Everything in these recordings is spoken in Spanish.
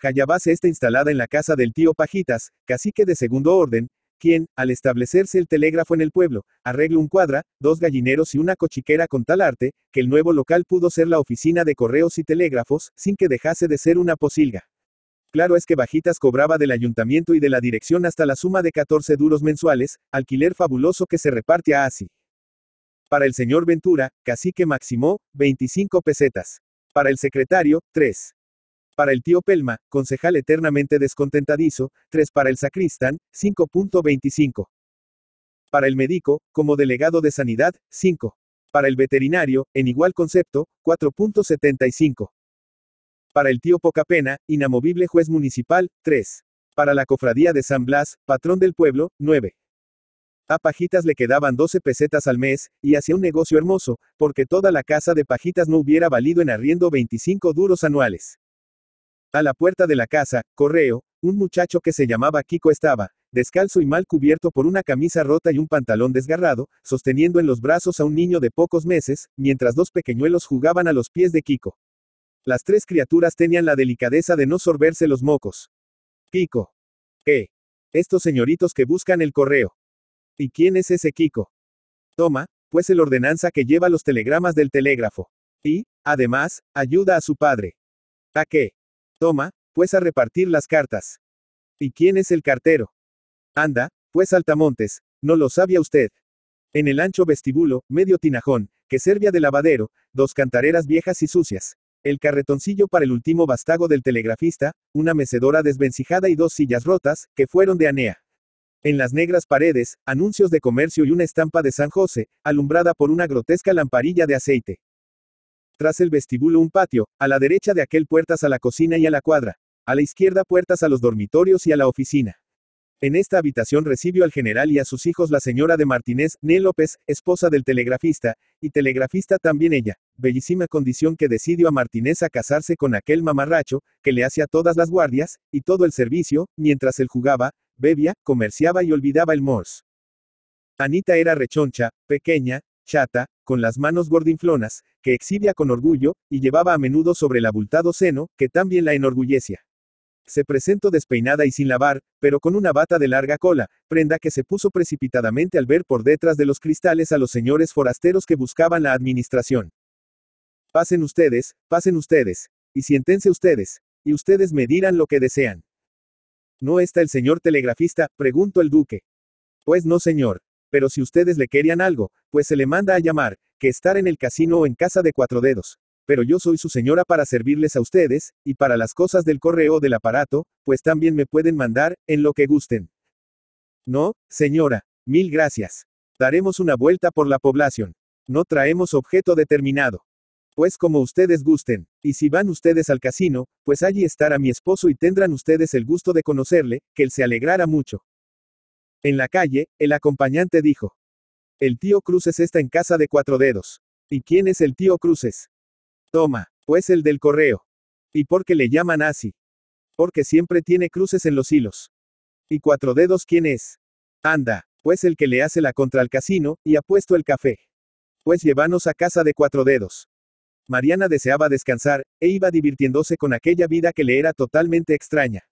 Jayabase está instalada en la casa del tío Pajitas, cacique de segundo orden, quien, al establecerse el telégrafo en el pueblo, arregla un cuadra, dos gallineros y una cochiquera con tal arte, que el nuevo local pudo ser la oficina de correos y telégrafos, sin que dejase de ser una posilga. Claro es que Bajitas cobraba del ayuntamiento y de la dirección hasta la suma de 14 duros mensuales, alquiler fabuloso que se reparte a así. Para el señor Ventura, cacique máximo, 25 pesetas. Para el secretario, 3. Para el tío Pelma, concejal eternamente descontentadizo, 3 para el sacristán, 5.25. Para el médico, como delegado de sanidad, 5. Para el veterinario, en igual concepto, 4.75. Para el tío Pocapena, inamovible juez municipal, 3. Para la cofradía de San Blas, patrón del pueblo, 9. A Pajitas le quedaban 12 pesetas al mes, y hacía un negocio hermoso, porque toda la casa de Pajitas no hubiera valido en arriendo 25 duros anuales. A la puerta de la casa, correo, un muchacho que se llamaba Kiko estaba, descalzo y mal cubierto por una camisa rota y un pantalón desgarrado, sosteniendo en los brazos a un niño de pocos meses, mientras dos pequeñuelos jugaban a los pies de Kiko. Las tres criaturas tenían la delicadeza de no sorberse los mocos. Kiko. ¿Qué? Estos señoritos que buscan el correo. ¿Y quién es ese Kiko? Toma, pues el ordenanza que lleva los telegramas del telégrafo. Y, además, ayuda a su padre. ¿A qué? Toma, pues a repartir las cartas. ¿Y quién es el cartero? Anda, pues Altamontes, no lo sabía usted. En el ancho vestíbulo, medio tinajón, que servía de lavadero, dos cantareras viejas y sucias, el carretoncillo para el último bastago del telegrafista, una mecedora desvencijada y dos sillas rotas, que fueron de Anea. En las negras paredes, anuncios de comercio y una estampa de San José, alumbrada por una grotesca lamparilla de aceite. Tras el vestíbulo un patio, a la derecha de aquel puertas a la cocina y a la cuadra, a la izquierda puertas a los dormitorios y a la oficina. En esta habitación recibió al general y a sus hijos la señora de Martínez, Né López, esposa del telegrafista, y telegrafista también ella, bellísima condición que decidió a Martínez a casarse con aquel mamarracho, que le hacía todas las guardias, y todo el servicio, mientras él jugaba, bebía, comerciaba y olvidaba el morse. Anita era rechoncha, pequeña, chata, con las manos gordinflonas, que exhibía con orgullo, y llevaba a menudo sobre el abultado seno, que también la enorgullecía. Se presentó despeinada y sin lavar, pero con una bata de larga cola, prenda que se puso precipitadamente al ver por detrás de los cristales a los señores forasteros que buscaban la administración. Pasen ustedes, pasen ustedes, y siéntense ustedes, y ustedes me dirán lo que desean. ¿No está el señor telegrafista? preguntó el duque. Pues no, señor, pero si ustedes le querían algo, pues se le manda a llamar, que estar en el casino o en casa de cuatro dedos. Pero yo soy su señora para servirles a ustedes, y para las cosas del correo o del aparato, pues también me pueden mandar, en lo que gusten. No, señora, mil gracias. Daremos una vuelta por la población. No traemos objeto determinado. Pues como ustedes gusten. Y si van ustedes al casino, pues allí estará mi esposo y tendrán ustedes el gusto de conocerle, que él se alegrará mucho. En la calle, el acompañante dijo. El tío Cruces está en casa de cuatro dedos. ¿Y quién es el tío Cruces? Toma, pues el del correo. ¿Y por qué le llaman así? Porque siempre tiene cruces en los hilos. ¿Y cuatro dedos quién es? Anda, pues el que le hace la contra al casino, y ha puesto el café. Pues llévanos a casa de cuatro dedos. Mariana deseaba descansar, e iba divirtiéndose con aquella vida que le era totalmente extraña.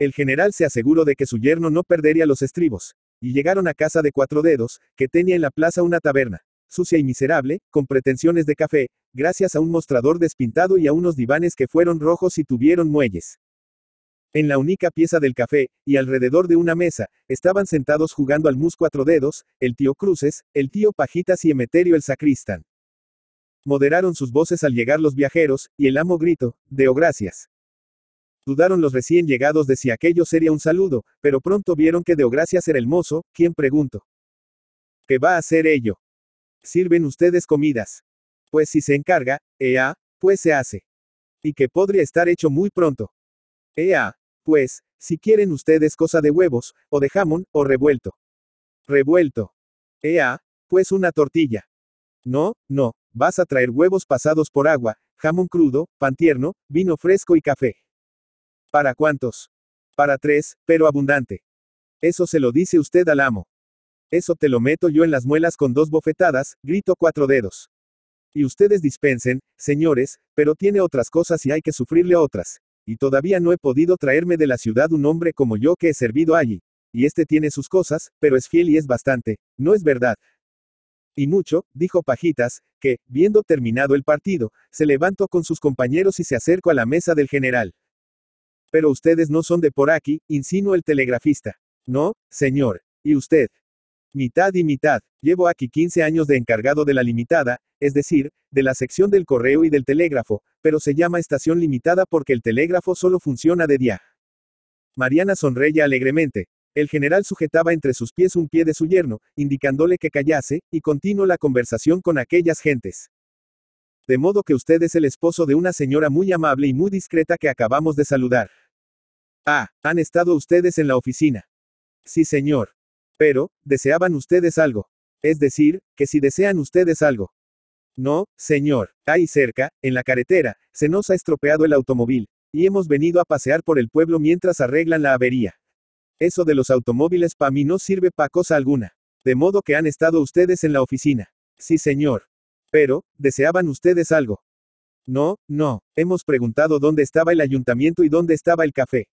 El general se aseguró de que su yerno no perdería los estribos, y llegaron a casa de Cuatro Dedos, que tenía en la plaza una taberna, sucia y miserable, con pretensiones de café, gracias a un mostrador despintado y a unos divanes que fueron rojos y tuvieron muelles. En la única pieza del café, y alrededor de una mesa, estaban sentados jugando al mus cuatro dedos, el tío Cruces, el tío Pajitas y Emeterio el sacristán. Moderaron sus voces al llegar los viajeros, y el amo gritó, Deo gracias. Dudaron los recién llegados de si aquello sería un saludo, pero pronto vieron que Deogracias era el mozo, quien preguntó. ¿Qué va a hacer ello? ¿Sirven ustedes comidas? Pues si se encarga, ea, pues se hace. Y que podría estar hecho muy pronto. Ea, pues, si quieren ustedes cosa de huevos, o de jamón, o revuelto. Revuelto. Ea, pues una tortilla. No, no, vas a traer huevos pasados por agua, jamón crudo, pan tierno, vino fresco y café. ¿Para cuántos? Para tres, pero abundante. Eso se lo dice usted al amo. Eso te lo meto yo en las muelas con dos bofetadas, grito cuatro dedos. Y ustedes dispensen, señores, pero tiene otras cosas y hay que sufrirle otras. Y todavía no he podido traerme de la ciudad un hombre como yo que he servido allí. Y este tiene sus cosas, pero es fiel y es bastante, ¿no es verdad? Y mucho, dijo Pajitas, que, viendo terminado el partido, se levantó con sus compañeros y se acercó a la mesa del general. Pero ustedes no son de por aquí, insinuó el telegrafista. No, señor. ¿Y usted? Mitad y mitad. Llevo aquí 15 años de encargado de la limitada, es decir, de la sección del correo y del telégrafo, pero se llama estación limitada porque el telégrafo solo funciona de día. Mariana sonreía alegremente. El general sujetaba entre sus pies un pie de su yerno, indicándole que callase, y continuó la conversación con aquellas gentes. De modo que usted es el esposo de una señora muy amable y muy discreta que acabamos de saludar. Ah, han estado ustedes en la oficina. Sí, señor. Pero, deseaban ustedes algo. Es decir, que si desean ustedes algo. No, señor. Ahí cerca, en la carretera, se nos ha estropeado el automóvil, y hemos venido a pasear por el pueblo mientras arreglan la avería. Eso de los automóviles para mí no sirve para cosa alguna. De modo que han estado ustedes en la oficina. Sí, señor. Pero, ¿deseaban ustedes algo? No, no, hemos preguntado dónde estaba el ayuntamiento y dónde estaba el café.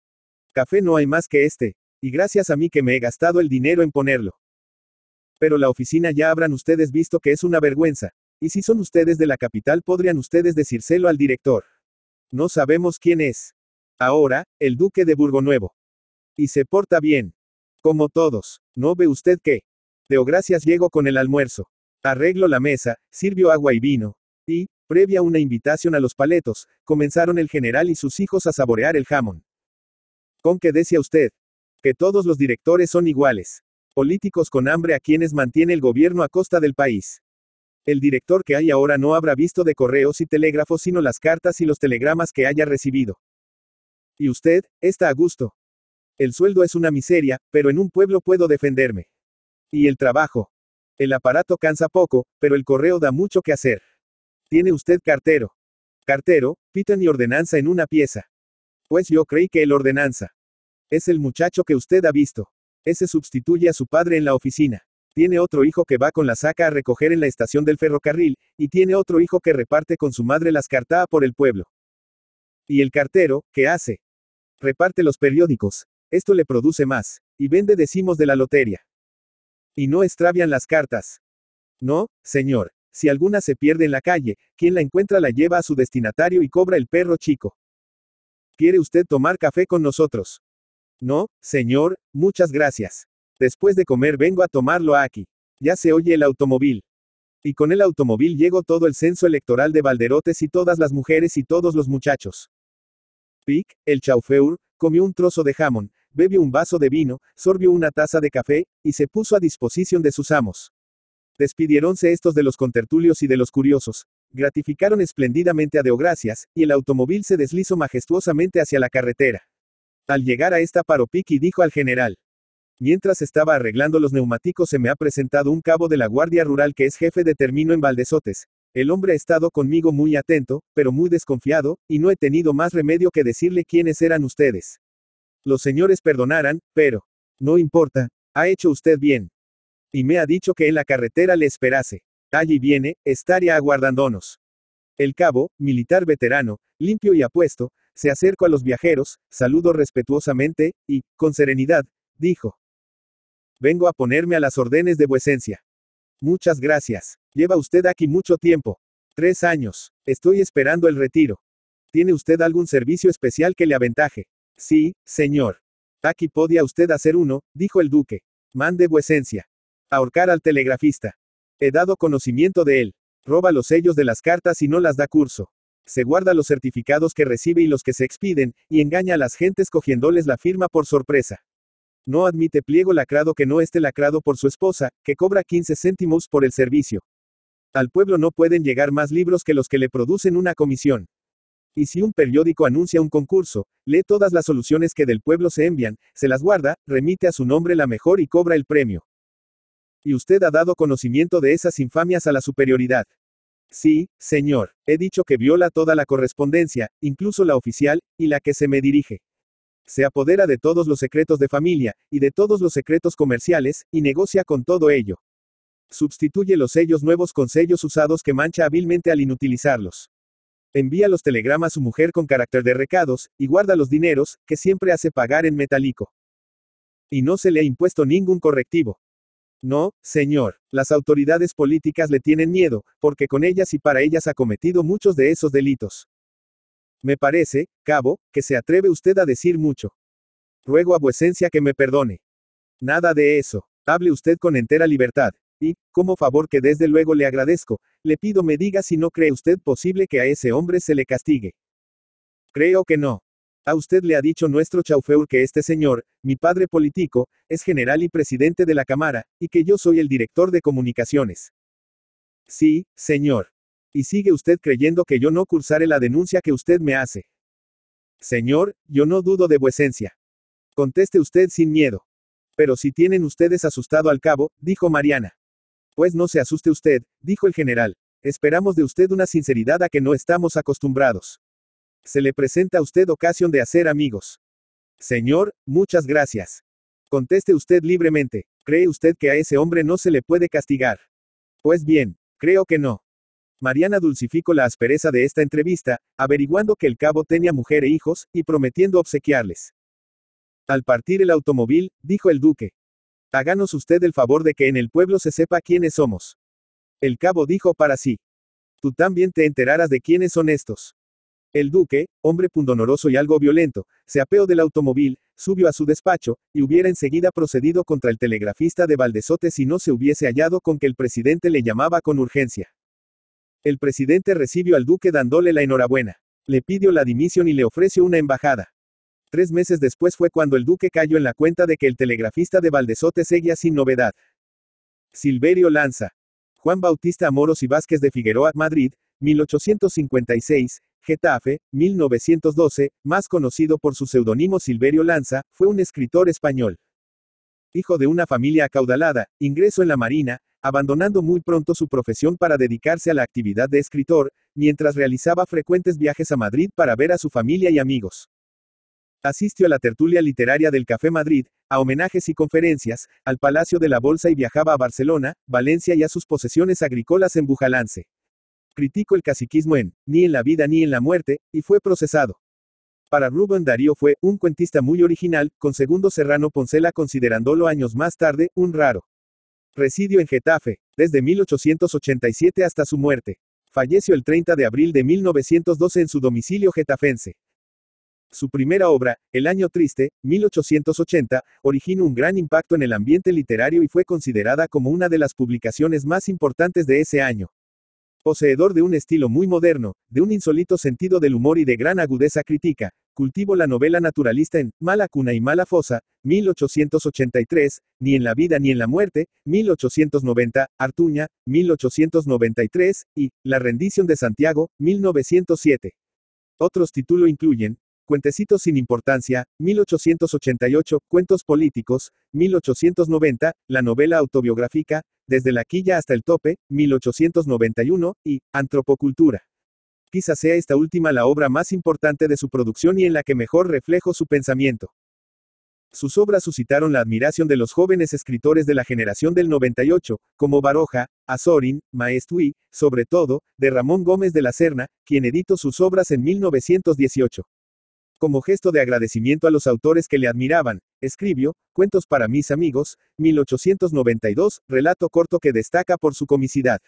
Café no hay más que este, y gracias a mí que me he gastado el dinero en ponerlo. Pero la oficina ya habrán ustedes visto que es una vergüenza, y si son ustedes de la capital podrían ustedes decírselo al director. No sabemos quién es. Ahora, el duque de Burgonuevo. Y se porta bien. Como todos, ¿no ve usted que? gracias. llego con el almuerzo. Arreglo la mesa, sirvió agua y vino. Y, previa una invitación a los paletos, comenzaron el general y sus hijos a saborear el jamón. Con que decía usted, que todos los directores son iguales. Políticos con hambre a quienes mantiene el gobierno a costa del país. El director que hay ahora no habrá visto de correos y telégrafos sino las cartas y los telegramas que haya recibido. Y usted, está a gusto. El sueldo es una miseria, pero en un pueblo puedo defenderme. Y el trabajo. El aparato cansa poco, pero el correo da mucho que hacer. Tiene usted cartero. Cartero, pitan y ordenanza en una pieza. Pues yo creí que el ordenanza. Es el muchacho que usted ha visto. Ese sustituye a su padre en la oficina. Tiene otro hijo que va con la saca a recoger en la estación del ferrocarril, y tiene otro hijo que reparte con su madre las cartas por el pueblo. ¿Y el cartero, qué hace? Reparte los periódicos. Esto le produce más. Y vende decimos de la lotería. Y no extravian las cartas. No, señor. Si alguna se pierde en la calle, quien la encuentra la lleva a su destinatario y cobra el perro chico. ¿Quiere usted tomar café con nosotros? No, señor, muchas gracias. Después de comer vengo a tomarlo aquí. Ya se oye el automóvil. Y con el automóvil llegó todo el censo electoral de Valderotes y todas las mujeres y todos los muchachos. Pic, el chaufeur, comió un trozo de jamón, bebió un vaso de vino, sorbió una taza de café, y se puso a disposición de sus amos. Despidiéronse estos de los contertulios y de los curiosos. Gratificaron espléndidamente a Deogracias, y el automóvil se deslizó majestuosamente hacia la carretera. Al llegar a esta paró y dijo al general. Mientras estaba arreglando los neumáticos se me ha presentado un cabo de la Guardia Rural que es jefe de término en Valdesotes. El hombre ha estado conmigo muy atento, pero muy desconfiado, y no he tenido más remedio que decirle quiénes eran ustedes. Los señores perdonaran, pero... No importa, ha hecho usted bien. Y me ha dicho que en la carretera le esperase. Allí viene, estaría aguardándonos. El cabo, militar veterano, limpio y apuesto, se acercó a los viajeros, saludo respetuosamente, y, con serenidad, dijo. Vengo a ponerme a las órdenes de vuecencia. Muchas gracias. Lleva usted aquí mucho tiempo. Tres años. Estoy esperando el retiro. ¿Tiene usted algún servicio especial que le aventaje? Sí, señor. Aquí podía usted hacer uno, dijo el duque. Mande vuecencia. Ahorcar al telegrafista. He dado conocimiento de él. Roba los sellos de las cartas y no las da curso. Se guarda los certificados que recibe y los que se expiden, y engaña a las gentes cogiéndoles la firma por sorpresa. No admite pliego lacrado que no esté lacrado por su esposa, que cobra 15 céntimos por el servicio. Al pueblo no pueden llegar más libros que los que le producen una comisión. Y si un periódico anuncia un concurso, lee todas las soluciones que del pueblo se envían, se las guarda, remite a su nombre la mejor y cobra el premio. Y usted ha dado conocimiento de esas infamias a la superioridad. Sí, señor, he dicho que viola toda la correspondencia, incluso la oficial, y la que se me dirige. Se apodera de todos los secretos de familia, y de todos los secretos comerciales, y negocia con todo ello. Substituye los sellos nuevos con sellos usados que mancha hábilmente al inutilizarlos. Envía los telegramas a su mujer con carácter de recados, y guarda los dineros, que siempre hace pagar en metálico. Y no se le ha impuesto ningún correctivo. No, señor, las autoridades políticas le tienen miedo, porque con ellas y para ellas ha cometido muchos de esos delitos. Me parece, cabo, que se atreve usted a decir mucho. Ruego a vuecencia que me perdone. Nada de eso. Hable usted con entera libertad. Y, como favor que desde luego le agradezco, le pido me diga si no cree usted posible que a ese hombre se le castigue. Creo que no. A usted le ha dicho nuestro chaufeur que este señor, mi padre político, es general y presidente de la Cámara, y que yo soy el director de comunicaciones. Sí, señor. Y sigue usted creyendo que yo no cursaré la denuncia que usted me hace. Señor, yo no dudo de vuecencia. Conteste usted sin miedo. Pero si tienen ustedes asustado al cabo, dijo Mariana. Pues no se asuste usted, dijo el general. Esperamos de usted una sinceridad a que no estamos acostumbrados. Se le presenta a usted ocasión de hacer amigos. Señor, muchas gracias. Conteste usted libremente. ¿Cree usted que a ese hombre no se le puede castigar? Pues bien, creo que no. Mariana dulcificó la aspereza de esta entrevista, averiguando que el cabo tenía mujer e hijos, y prometiendo obsequiarles. Al partir el automóvil, dijo el duque, Háganos usted el favor de que en el pueblo se sepa quiénes somos. El cabo dijo para sí. Tú también te enterarás de quiénes son estos. El duque, hombre pundonoroso y algo violento, se apeó del automóvil, subió a su despacho, y hubiera enseguida procedido contra el telegrafista de Valdesote si no se hubiese hallado con que el presidente le llamaba con urgencia. El presidente recibió al duque dándole la enhorabuena. Le pidió la dimisión y le ofreció una embajada. Tres meses después fue cuando el duque cayó en la cuenta de que el telegrafista de Valdesote seguía sin novedad. Silverio Lanza. Juan Bautista Amoros y Vázquez de Figueroa, Madrid, 1856, Getafe, 1912, más conocido por su seudónimo Silverio Lanza, fue un escritor español. Hijo de una familia acaudalada, ingresó en la Marina, abandonando muy pronto su profesión para dedicarse a la actividad de escritor, mientras realizaba frecuentes viajes a Madrid para ver a su familia y amigos. Asistió a la tertulia literaria del Café Madrid, a homenajes y conferencias, al Palacio de la Bolsa y viajaba a Barcelona, Valencia y a sus posesiones agrícolas en Bujalance. Criticó el caciquismo en Ni en la vida ni en la muerte, y fue procesado. Para Rubén Darío fue un cuentista muy original, con Segundo Serrano Poncela considerándolo años más tarde un raro. Residió en Getafe, desde 1887 hasta su muerte. Falleció el 30 de abril de 1912 en su domicilio getafense. Su primera obra, El Año Triste, 1880, originó un gran impacto en el ambiente literario y fue considerada como una de las publicaciones más importantes de ese año. Poseedor de un estilo muy moderno, de un insólito sentido del humor y de gran agudeza crítica, cultivó la novela naturalista en Mala cuna y mala fosa, 1883, Ni en la vida ni en la muerte, 1890, Artuña, 1893, y La rendición de Santiago, 1907. Otros títulos incluyen Cuentecitos sin importancia, 1888, Cuentos políticos, 1890, la novela autobiográfica, Desde la quilla hasta el tope, 1891, y Antropocultura. Quizá sea esta última la obra más importante de su producción y en la que mejor reflejo su pensamiento. Sus obras suscitaron la admiración de los jóvenes escritores de la generación del 98, como Baroja, Azorín, Maestui, sobre todo, de Ramón Gómez de la Serna, quien editó sus obras en 1918 como gesto de agradecimiento a los autores que le admiraban, escribió, Cuentos para mis amigos, 1892, relato corto que destaca por su comicidad,